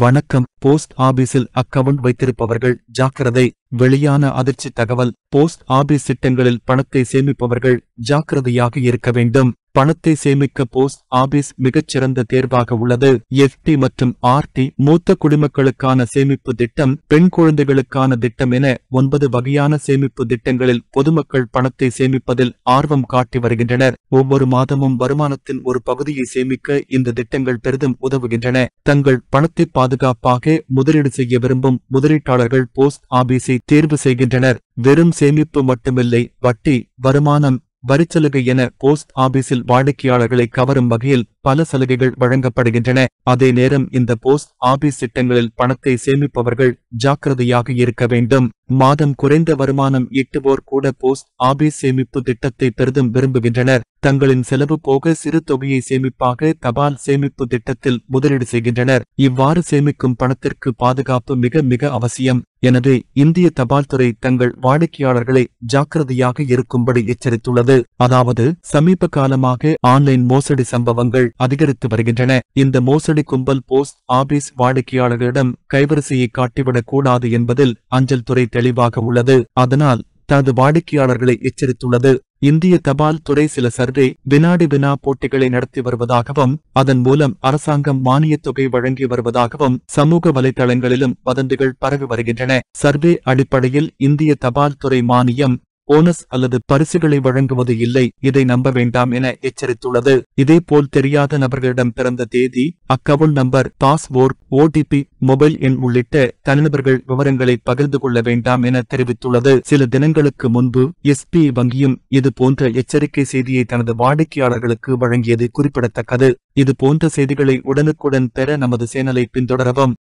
வணக்கம் போஸ்ட் ஆபீஸில் அக்கவுண்ட் வைத்திருப்பவர்கள் ஜாக்கிரதை வெளியான அதிர்ச்சி தகவல் போஸ்ட் ஆபீஸ் திட்டங்களில் பணத்தை சேமிப்பவர்கள் ஜாக்கிரதையாக இருக்க வேண்டும் பணத்தை சேமிக்க போஸ்ட் ஆபீஸ் மிகச்சிறந்த தேர்வாக உள்ளது எஃப்டி மற்றும் ஆர்டி மூத்த குடிமக்களுக்கான சேமிப்பு திட்டம் பெண் குழந்தைகளுக்கான திட்டம் என ஒன்பது வகையான சேமிப்பு திட்டங்களில் பொதுமக்கள் பணத்தை சேமிப்பதில் ஆர்வம் காட்டி வருகின்றனர் ஒவ்வொரு மாதமும் வருமானத்தின் ஒரு பகுதியை சேமிக்க இந்த திட்டங்கள் பெரிதும் உதவுகின்றன தங்கள் பணத்தை பாதுகாப்பாக முதலீடு செய்ய விரும்பும் முதலீட்டாளர்கள் போஸ்ட் ஆபீஸை தேர்வு செய்கின்றனர் வெறும் சேமிப்பு மட்டுமில்லை வட்டி வருமானம் வரிச்சலுகை என போஸ்ட் ஆபீஸில் வாடிக்கையாளர்களை கவரும் வகையில் பல சலுகைகள் வழங்கப்படுகின்றன அதே நேரம் இந்த போஸ்ட் ஆபீஸ் திட்டங்களில் பணத்தை சேமிப்பவர்கள் ஜாக்கிரதையாக இருக்க வேண்டும் மாதம் குறைந்த வருமானம் எட்டுவோர் கூட போஸ்ட் ஆபீஸ் சேமிப்பு திட்டத்தை பெரிதும் விரும்புகின்றனர் தங்களின் செலவு போக சிறு தொகையை சேமிப்பாக தபால் சேமிப்பு திட்டத்தில் முதலீடு செய்கின்றனர் இவ்வாறு சேமிக்கும் பணத்திற்கு பாதுகாப்பு மிக மிக அவசியம் எனவே இந்திய தபால் துறை தங்கள் வாடிக்கையாளர்களை ஜாக்கிரதையாக இருக்கும்படி எச்சரித்துள்ளது அதாவது சமீப காலமாக ஆன்லைன் மோசடி சம்பவங்கள் அதிகரித்து வருகின்றன இந்த மோசடி கும்பல் போஸ்ட் ஆபீஸ் வாடிக்கையாளர்களிடம் கைவரிசையை காட்டிவிடக் கூடாது என்பதில் அஞ்சல் துறை தெளிவாக உள்ளது அதனால் தனது வாடிக்கையாளர்களை எச்சரித்துள்ளது இந்திய தபால் துறை சில சர்வே வினாடி வினா போட்டிகளை நடத்தி வருவதாகவும் அதன் மூலம் அரசாங்கம் மானியத் தொகை வழங்கி வருவதாகவும் சமூக வலைதளங்களிலும் வதந்திகள் பரவி வருகின்றன சர்வே அடிப்படையில் இந்திய தபால் துறை மானியம் போனஸ் அல்லது பரிசுகளை வழங்குவது இல்லை இதை நம்ப வேண்டாம் என எச்சரித்துள்ளது இதேபோல் தெரியாத நபர்களிடம் பிறந்த தேதி account number passport OTP mobile எண் உள்ளிட்ட தனிநபர்கள் விவரங்களை பகிர்ந்து கொள்ள வேண்டாம் என தெரிவித்துள்ளது சில தினங்களுக்கு முன்பு எஸ்பி வங்கியும் இது போன்ற எச்சரிக்கை செய்தியை தனது வாடிக்கையாளர்களுக்கு வழங்கியது குறிப்பிடத்தக்கது இது போன்ற செய்திகளை உடனுக்குடன் பெற நமது சேனலை பின்தொடரவும்